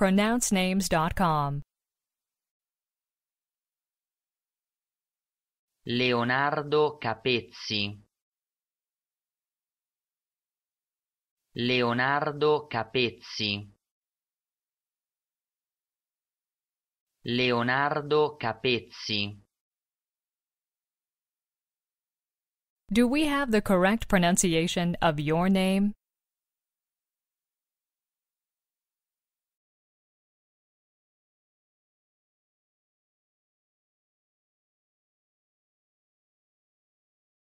pronouncenames.com. Leonardo Capezzi Leonardo Capezzi Leonardo Capezzi Do we have the correct pronunciation of your name?